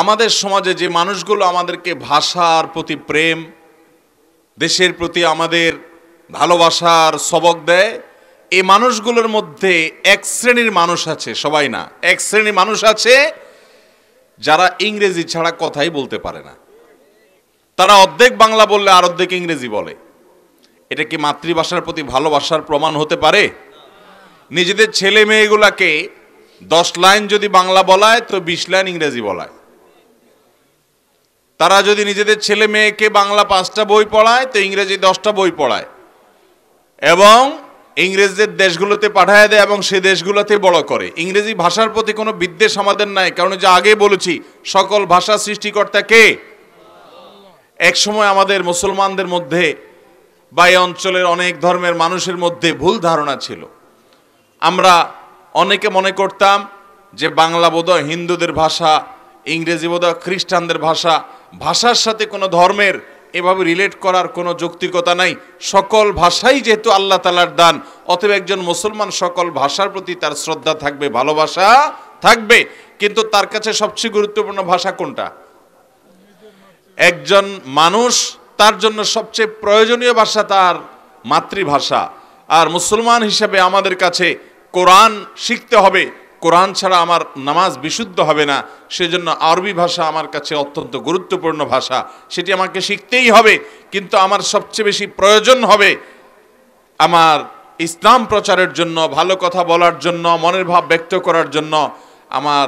আমাদের সমাজে যে মানুষগুলো আমাদেরকে ভাষার প্রতি প্রেম দেশের প্রতি আমাদের ভালোবাসার সবক দেয় এই মানুষগুলোর মধ্যে এক শ্রেণীর মানুষ আছে সবাই না এক শ্রেণীর মানুষ আছে যারা ইংরেজি ছাড়া কথাই বলতে পারে না তারা অর্ধেক বাংলা বললে আর অর্ধেক ইংরেজি বলে এটা কি মাতৃভাষার প্রতি ভালোবাসার প্রমাণ হতে পারে নিজেদের ছেলে মেয়েগুলাকে দশ লাইন যদি বাংলা বলায় তো বিশ লাইন ইংরেজি বলায় তারা যদি নিজেদের ছেলে মেয়েকে বাংলা পাঁচটা বই পড়ায় তো ইংরেজি দশটা বই পড়ায় এবং ইংরেজদের দেশগুলোতে পাঠায় দেয় এবং সে দেশগুলোতে বড় করে ইংরেজি ভাষার প্রতি কোনো বিদ্বেষ আমাদের নাই কারণ যে আগে বলেছি সকল ভাষা সৃষ্টিকর্তা কে সময় আমাদের মুসলমানদের মধ্যে বা এই অঞ্চলের অনেক ধর্মের মানুষের মধ্যে ভুল ধারণা ছিল আমরা অনেকে মনে করতাম যে বাংলা বোধহয় হিন্দুদের ভাষা ইংরেজি বোধ খ্রিস্টানদের ভাষা ভাষার সাথে কোনো ধর্মের এভাবে রিলেট করার কোনো যৌক্তিকতা নাই সকল ভাষাই যেহেতু আল্লাহ তালার দান অতএব একজন মুসলমান সকল ভাষার প্রতি তার শ্রদ্ধা থাকবে ভালোবাসা থাকবে কিন্তু তার কাছে সবচেয়ে গুরুত্বপূর্ণ ভাষা কোনটা একজন মানুষ তার জন্য সবচেয়ে প্রয়োজনীয় ভাষা তার মাতৃভাষা আর মুসলমান হিসেবে আমাদের কাছে কোরআন শিখতে হবে কোরআন ছাড়া আমার নামাজ বিশুদ্ধ হবে না সেজন্য আরবি ভাষা আমার কাছে অত্যন্ত গুরুত্বপূর্ণ ভাষা সেটি আমাকে শিখতেই হবে কিন্তু আমার সবচেয়ে বেশি প্রয়োজন হবে আমার ইসলাম প্রচারের জন্য ভালো কথা বলার জন্য মনের ভাব ব্যক্ত করার জন্য আমার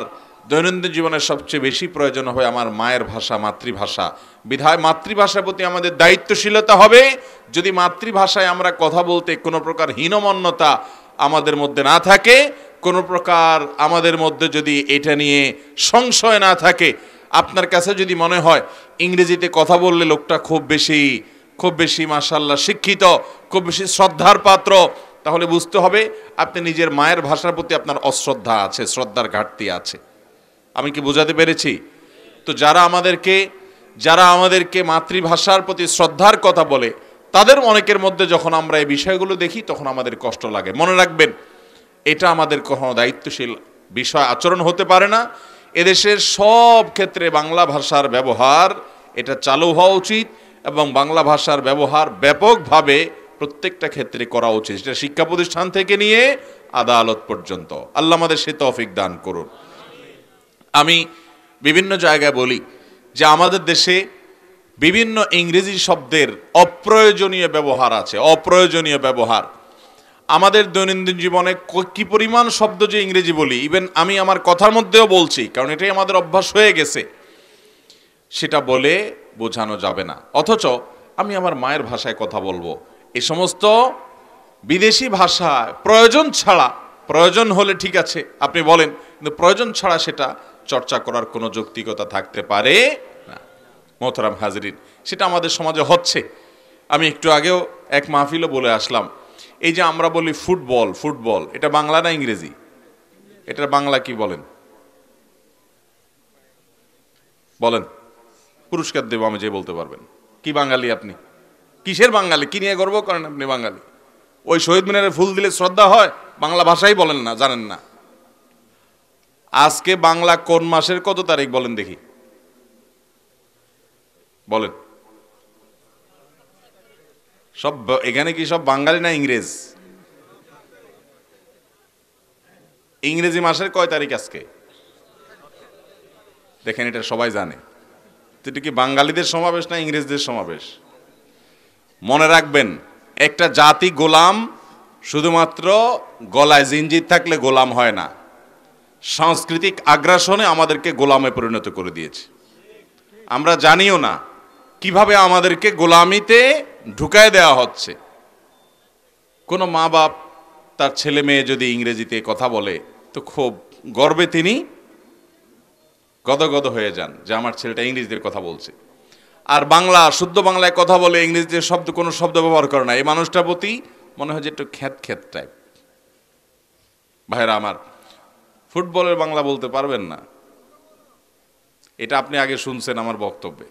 দৈনন্দিন জীবনের সবচেয়ে বেশি প্রয়োজন হবে আমার মায়ের ভাষা মাতৃভাষা বিধায় মাতৃভাষার প্রতি আমাদের দায়িত্বশীলতা হবে যদি মাতৃভাষায় আমরা কথা বলতে কোনো প্রকার হীনমন্যতা আমাদের মধ্যে না থাকে কোনো প্রকার আমাদের মধ্যে যদি এটা নিয়ে সংশয় না থাকে আপনার কাছে যদি মনে হয় ইংরেজিতে কথা বললে লোকটা খুব বেশি খুব বেশি মাসাল্লাহ শিক্ষিত খুব বেশি শ্রদ্ধার পাত্র তাহলে বুঝতে হবে আপনি নিজের মায়ের ভাষার প্রতি আপনার অশ্রদ্ধা আছে শ্রদ্ধার ঘাটতি আছে আমি কি বোঝাতে পেরেছি তো যারা আমাদেরকে যারা আমাদেরকে মাতৃভাষার প্রতি শ্রদ্ধার কথা বলে তাদের অনেকের মধ্যে যখন আমরা এই বিষয়গুলো দেখি তখন আমাদের কষ্ট লাগে মনে রাখবেন এটা আমাদের কখনো দায়িত্বশীল বিষয় আচরণ হতে পারে না এদেশের সব ক্ষেত্রে বাংলা ভাষার ব্যবহার এটা চালু হওয়া উচিত এবং বাংলা ভাষার ব্যবহার ব্যাপকভাবে প্রত্যেকটা ক্ষেত্রে করা উচিত সেটা শিক্ষা প্রতিষ্ঠান থেকে নিয়ে আদালত পর্যন্ত আল্লাহ আমাদের সে তফিক দান করুন আমি বিভিন্ন জায়গায় বলি যে আমাদের দেশে বিভিন্ন ইংরেজি শব্দের অপ্রয়োজনীয় ব্যবহার আছে অপ্রয়োজনীয় ব্যবহার আমাদের দৈনন্দিন জীবনে কী পরিমাণ শব্দ যে ইংরেজি বলি ইভেন আমি আমার কথার মধ্যেও বলছি কারণ এটাই আমাদের অভ্যাস হয়ে গেছে সেটা বলে বোঝানো যাবে না অথচ আমি আমার মায়ের ভাষায় কথা বলবো এ সমস্ত বিদেশি ভাষা প্রয়োজন ছাড়া প্রয়োজন হলে ঠিক আছে আপনি বলেন কিন্তু প্রয়োজন ছাড়া সেটা চর্চা করার কোনো যৌক্তিকতা থাকতে পারে না মোহতরাম হাজরিন সেটা আমাদের সমাজে হচ্ছে আমি একটু আগেও এক মাহফিলও বলে আসলাম এই যে আমরা বলি ফুটবল ফুটবল এটা বাংলা না ইংরেজি এটা বাংলা কি বলেন বলেন পুরস্কার দেবো আমি যে বলতে পারবেন কি বাঙালি আপনি কিসের বাঙালি কি নিয়ে গর্ব করেন আপনি বাঙালি ওই শহীদ মিনারে ফুল দিলে শ্রদ্ধা হয় বাংলা ভাষাই বলেন না জানেন না আজকে বাংলা কোন মাসের কত তারিখ বলেন দেখি বলেন সব এখানে কি সব বাঙালি না ইংরেজ ইংরেজি মাসের কয় তারিখ আজকে দেখেন এটা সবাই জানে এটা কি বাঙালিদের সমাবেশ না ইংরেজদের সমাবেশ মনে রাখবেন একটা জাতি গোলাম শুধুমাত্র গলায় জিঞ্জির থাকলে গোলাম হয় না সাংস্কৃতিক আগ্রাসনে আমাদেরকে গোলামে পরিণত করে দিয়েছে আমরা জানিও না কিভাবে আমাদেরকে গোলামিতে ঢুকায় দেওয়া হচ্ছে কোনো মা বাপ তার ছেলে মেয়ে যদি ইংরেজিতে কথা বলে তো খুব গর্বে তিনি গদগদ হয়ে যান যে আমার ছেলেটা ইংরেজিতে কথা বলছে আর বাংলা শুদ্ধ বাংলায় কথা বলে ইংরেজিতে শব্দ কোনো শব্দ ব্যবহার করে না এই মানুষটার প্রতি মনে হয় যে একটু খ্যাত খ্যাত টাইপ ভাইরা আমার ফুটবলের বাংলা বলতে পারবেন না এটা আপনি আগে শুনছেন আমার বক্তব্যে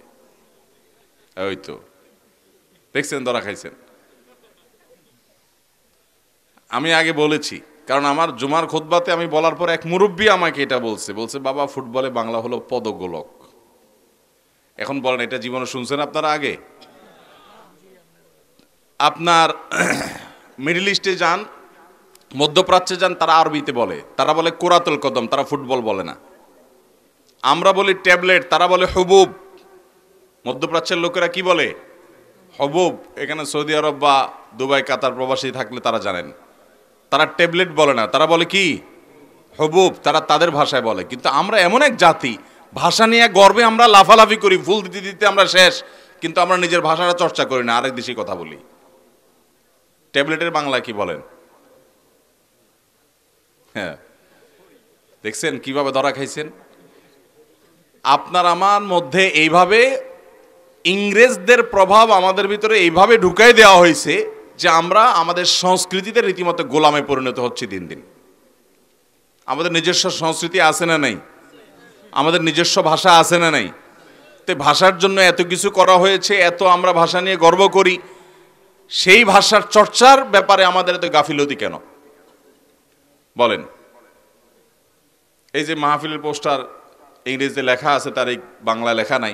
ওই তো দেখছেন ধরা খাইছেন আমি আগে বলেছি কারণ আমার জুমার খোদবাতে আমি বলার পর এক মুরব্বী আমাকে এটা বলছে বলছে বাবা ফুটবলে বাংলা হলো পদগোলক এখন বলেন এটা জীবনে শুনছেন আপনারা আগে আপনার মিডিল ইস্টে যান মধ্যপ্রাচ্যে যান তারা আরবিতে বলে তারা বলে কোরাতল কদম তারা ফুটবল বলে না আমরা বলি ট্যাবলেট তারা বলে হুবুব মধ্যপ্রাচ্যের লোকেরা কি বলে হবুব এখানে সৌদি আরব বা দুবাই কাতার প্রবাসী থাকলে তারা জানেন তারা ট্যাবলেট বলে না তারা বলে কি হবুব তারা তাদের ভাষায় বলে কিন্তু আমরা এমন এক জাতি ভাষা নিয়ে গর্বে আমরা লাফালাফি করি ফুল দিতে দিতে আমরা শেষ কিন্তু আমরা নিজের ভাষাটা চর্চা করি না আরেক দেশে কথা বলি ট্যাবলেটের বাংলা কি বলেন হ্যাঁ দেখছেন কিভাবে ধরা খাইছেন আপনার আমার মধ্যে এইভাবে ইংরেজদের প্রভাব আমাদের ভিতরে এইভাবে ঢুকাই দেওয়া হয়েছে যে আমরা আমাদের সংস্কৃতিতে রীতিমতো গোলামে পরিণত হচ্ছি দিন দিন আমাদের নিজস্ব সংস্কৃতি আছে না নাই আমাদের নিজস্ব ভাষা আছে না নাই তো ভাষার জন্য এত কিছু করা হয়েছে এত আমরা ভাষা নিয়ে গর্ব করি সেই ভাষার চর্চার ব্যাপারে আমাদের এত গাফিলতি কেন বলেন এই যে মাহফিলের পোস্টার ইংরেজিতে লেখা আছে তার এই বাংলা লেখা নাই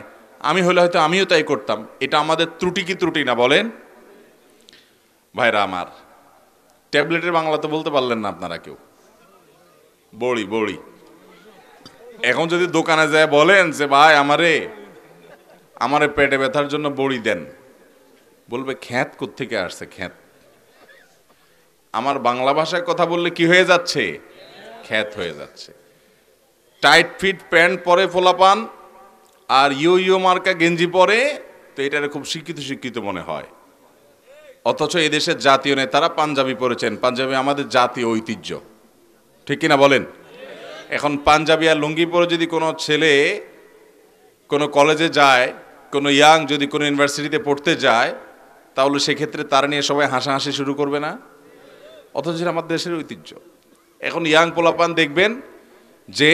আমি হলে হয়তো আমিও তাই করতাম এটা আমাদের ত্রুটি কি ত্রুটি না বলেন ভাইরা আমার ট্যাবলেটের বাংলা তো বলতে পারলেন না আপনারা কেউ বড়ি বড়ি এখন যদি দোকানে যায় বলেন যে ভাই আমারে আমারে পেটে ব্যথার জন্য বড়ি দেন বলবে খ্যাত থেকে আসছে খ্যাত আমার বাংলা ভাষায় কথা বললে কি হয়ে যাচ্ছে খ্যাত হয়ে যাচ্ছে টাইট ফিট প্যান্ট পরে ফোলাপান আর ইউ ইউ মার্কা গেঞ্জি পরে তো এটার খুব শিক্ষিত শিক্ষিত মনে হয় অথচ এদেশের জাতীয় নেতারা পাঞ্জাবি পরেছেন পাঞ্জাবি আমাদের জাতীয় ঐতিহ্য ঠিক কিনা বলেন এখন পাঞ্জাবি আর লুঙ্গি পরে যদি কোনো ছেলে কোনো কলেজে যায় কোনো ইয়াং যদি কোনো ইউনিভার্সিটিতে পড়তে যায় তাহলে সেক্ষেত্রে তারা নিয়ে সবাই হাসাহাসি শুরু করবে না অথচ আমাদের দেশের ঐতিহ্য এখন ইয়াং পোলাপান দেখবেন যে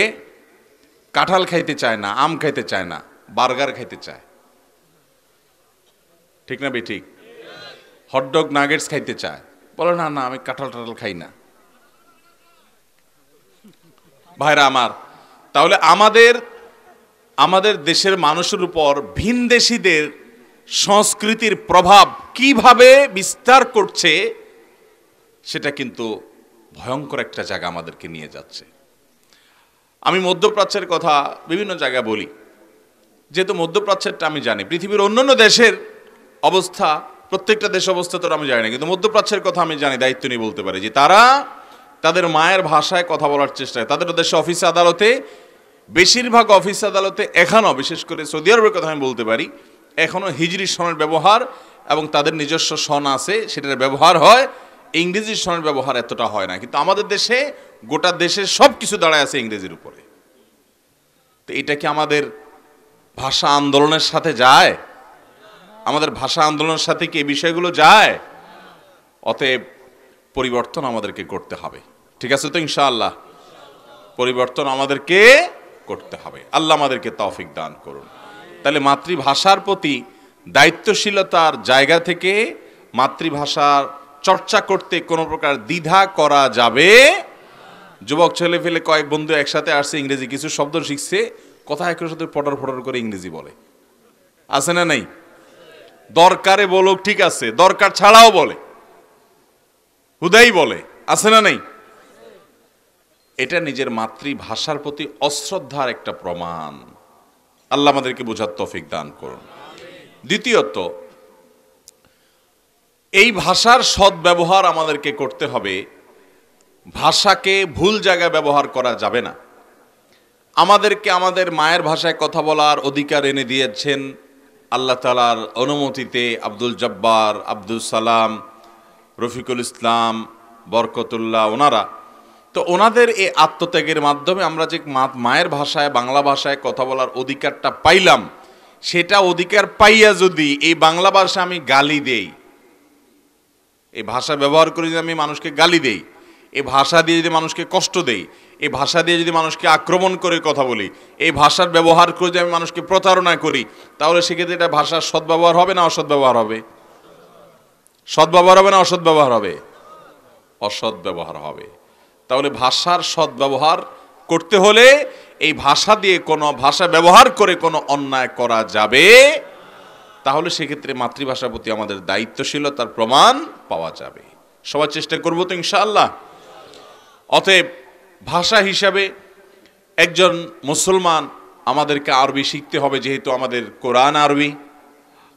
কাঁঠাল খাইতে চায় না আম খাইতে চায় না বার্গার খাইতে চায় ঠিক না ঠিক হটডগ নাগেটস খাইতে চায় বলো না না আমি কাঁঠাল টাঠাল খাই না ভাইরা আমার তাহলে আমাদের আমাদের দেশের মানুষের উপর দেশিদের সংস্কৃতির প্রভাব কিভাবে বিস্তার করছে সেটা কিন্তু ভয়ঙ্কর একটা জায়গা আমাদেরকে নিয়ে যাচ্ছে আমি মধ্যপ্রাচ্যের কথা বিভিন্ন জায়গায় বলি যেহেতু মধ্যপ্রাচ্যেরটা আমি জানি পৃথিবীর অন্যান্য দেশের অবস্থা প্রত্যেকটা দেশ অবস্থা তো আমি জানি না কিন্তু মধ্যপ্রাচ্যের কথা আমি জানি দায়িত্ব নিয়ে বলতে পারি যে তারা তাদের মায়ের ভাষায় কথা বলার চেষ্টা করে তাদের দেশে অফিস আদালতে বেশিরভাগ অফিস আদালতে এখনও বিশেষ করে সৌদি আরবের কথা আমি বলতে পারি এখনও হিজড়ি সনের ব্যবহার এবং তাদের নিজস্ব সন আছে সেটার ব্যবহার হয় ইংরেজি সনের ব্যবহার এতটা হয় না কিন্তু আমাদের দেশে গোটা দেশের সব কিছু দাঁড়ায় আছে ইংরেজির উপরে তো এটা কি আমাদের ভাষা আন্দোলনের সাথে যায় আমাদের ভাষা আন্দোলনের সাথে কি এই বিষয়গুলো যায় অতএব পরিবর্তন আমাদেরকে করতে হবে ঠিক আছে তো ইনশাআল্লাহ পরিবর্তন আমাদেরকে করতে হবে আল্লাহ আমাদেরকে তৌফিক দান করুন তাহলে মাতৃভাষার প্রতি দায়িত্বশীলতার জায়গা থেকে মাতৃভাষার চর্চা করতে কোনো প্রকার দ্বিধা করা যাবে যুবক ছেলে ফেলে কয়েক বন্ধু একসাথে আসছে ইংরেজি কিছু শব্দ শিখছে কথা একের সাথে পটর ফটর করে ইংরেজি বলে আছে না নাই দরকারে বলুক ঠিক আছে দরকার ছাড়াও বলে হুদাই বলে আছে না নাই এটা নিজের মাতৃভাষার প্রতি অশ্রদ্ধার একটা প্রমাণ আল্লাহ আমাদেরকে বোঝার তফিক দান করুন দ্বিতীয়ত এই ভাষার সদ্ব্যবহার আমাদেরকে করতে হবে ভাষাকে ভুল জায়গায় ব্যবহার করা যাবে না আমাদেরকে আমাদের মায়ের ভাষায় কথা বলার অধিকার এনে দিয়েছেন আল্লাহ তালার অনুমতিতে আব্দুল জব্বার আব্দুল সালাম রফিকুল ইসলাম বরকতুল্লাহ ওনারা তো ওনাদের এই আত্মত্যাগের মাধ্যমে আমরা যে মায়ের ভাষায় বাংলা ভাষায় কথা বলার অধিকারটা পাইলাম সেটা অধিকার পাইয়া যদি এই বাংলা ভাষা আমি গালি দেই এই ভাষা ব্যবহার করে যদি আমি মানুষকে গালি দেই এ ভাষা দিয়ে যদি মানুষকে কষ্ট দেই এই ভাষা দিয়ে যদি মানুষকে আক্রমণ করে কথা বলি এই ভাষার ব্যবহার করে যদি আমি মানুষকে প্রতারণা করি তাহলে সেক্ষেত্রে এটা ভাষার সদ্ব্যবহার হবে না অসৎ ব্যবহার হবে সদ্ব্যবহার হবে না অসৎ ব্যবহার হবে অসৎ ব্যবহার হবে তাহলে ভাষার সদ্ব্যবহার করতে হলে এই ভাষা দিয়ে কোনো ভাষা ব্যবহার করে কোনো অন্যায় করা যাবে তাহলে সেক্ষেত্রে মাতৃভাষার প্রতি আমাদের দায়িত্বশীলতার প্রমাণ পাওয়া যাবে সবার চেষ্টা করবো তো ইনশাআল্লাহ অতএব ভাষা হিসাবে একজন মুসলমান আমাদেরকে আরবি শিখতে হবে যেহেতু আমাদের কোরআন আরবি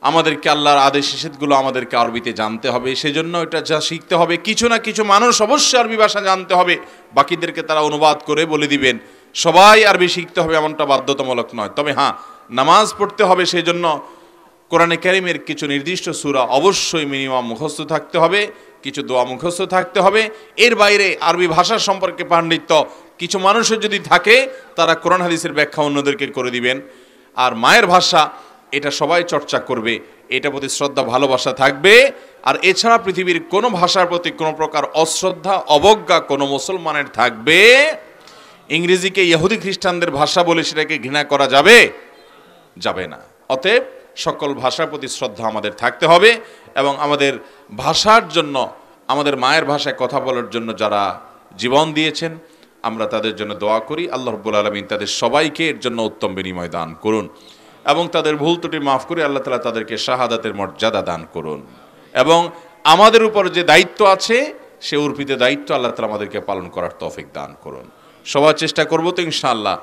আমাদেরকে আল্লাহর আদেশ নিষেধগুলো আমাদেরকে আরবিতে জানতে হবে সেজন্য এটা যা শিখতে হবে কিছু না কিছু মানুষ অবশ্যই আরবি ভাষা জানতে হবে বাকিদেরকে তারা অনুবাদ করে বলে দিবেন সবাই আরবি শিখতে হবে এমনটা বাধ্যতামূলক নয় তবে হ্যাঁ নামাজ পড়তে হবে সেজন্য কোরআনে ক্যারিমের কিছু নির্দিষ্ট সুরা অবশ্যই মিনিমাম মুখস্থ থাকতে হবে কিছু দোয়া মুখস্থ থাকতে হবে এর বাইরে আরবি ভাষা সম্পর্কে পাণ্ডিত্য কিছু মানুষের যদি থাকে তারা কোরআন হাদিসের ব্যাখ্যা অন্যদেরকে করে দিবেন আর মায়ের ভাষা এটা সবাই চর্চা করবে এটা প্রতি শ্রদ্ধা ভালোবাসা থাকবে আর এছাড়া পৃথিবীর কোনো ভাষার প্রতি কোনো প্রকার অশ্রদ্ধা অবজ্ঞা কোনো মুসলমানের থাকবে ইংরেজিকে ইহুদি খ্রিস্টানদের ভাষা বলে সেটাকে ঘৃণা করা যাবে যাবে না অতএব সকল ভাষার প্রতি শ্রদ্ধা আমাদের থাকতে হবে এবং আমাদের ভাষার জন্য আমাদের মায়ের ভাষায় কথা বলার জন্য যারা জীবন দিয়েছেন আমরা তাদের জন্য দোয়া করি আল্লাহ রব্বুল আলমিন তাদের সবাইকে এর জন্য উত্তম বিনিময় দান করুন এবং তাদের ভুল ত্রুটি মাফ করে আল্লাহ তালা তাদেরকে শাহাদাতের মর্যাদা দান করুন এবং আমাদের উপর যে দায়িত্ব আছে সে অর্পিত দায়িত্ব আল্লাহ তালা আমাদেরকে পালন করার তফিক দান করুন সবার চেষ্টা করবো তো ইনশাআল্লাহ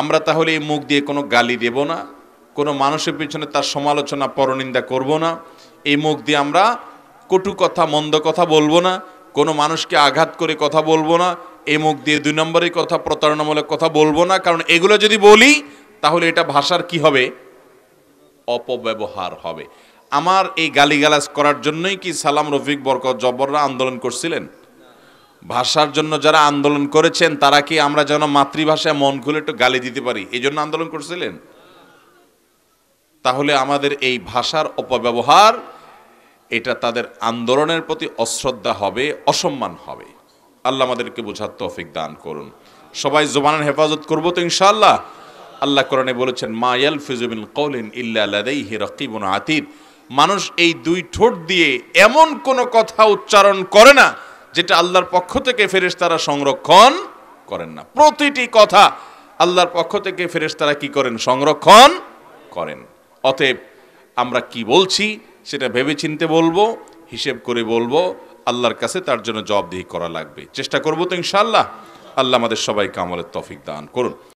আমরা তাহলে এই মুখ দিয়ে কোনো গালি দেব না কোনো মানুষের পিছনে তার সমালোচনা পরনিন্দা করব না এই মুখ দিয়ে আমরা কটু কথা মন্দ কথা বলবো না কোনো মানুষকে আঘাত করে কথা বলবো না এই মুখ দিয়ে দুই নম্বরের কথা প্রতারণামূলক কথা বলবো না কারণ এগুলো যদি বলি তাহলে এটা ভাষার কি হবে অপব্যবহার হবে আমার এই গালিগালাজ করার জন্যই কি সালাম রফিক বরক জব্বররা আন্দোলন করছিলেন ভাষার জন্য যারা আন্দোলন করেছেন তারা কি আমরা যেন মাতৃভাষায় মন খুলে একটু গালি দিতে পারি এই জন্য আন্দোলন করছিলেন তাহলে আমাদের এই ভাষার অপব্যবহার এটা তাদের আন্দোলনের প্রতি অশ্রদ্ধা হবে অসম্মান হবে আল্লাহ আমাদেরকে বোঝার তৌফিক দান করুন সবাই জোবানের হেফাজত করবো তো ইনশাআল্লাহ আল্লাহ কোরআনে বলেছেন মা ইয়াল ফিজুবিন কৌলিন ইল্লাহি রকিবুন আতিদ মানুষ এই দুই ঠোঁট দিয়ে এমন কোনো কথা উচ্চারণ করে না যেটা আল্লাহর পক্ষ থেকে ফেরেশতারা সংরক্ষণ করেন না প্রতিটি কথা আল্লাহর পক্ষ থেকে ফেরেশতারা কি করেন সংরক্ষণ করেন অতএব আমরা কি বলছি সেটা ভেবে চিনতে বলবো হিসেব করে বলবো আল্লাহর কাছে তার জন্য জবাবদিহি করা লাগবে চেষ্টা করবো তো ইনশাল্লাহ আল্লাহ আমাদের সবাইকে আমলের তফিক দান করুন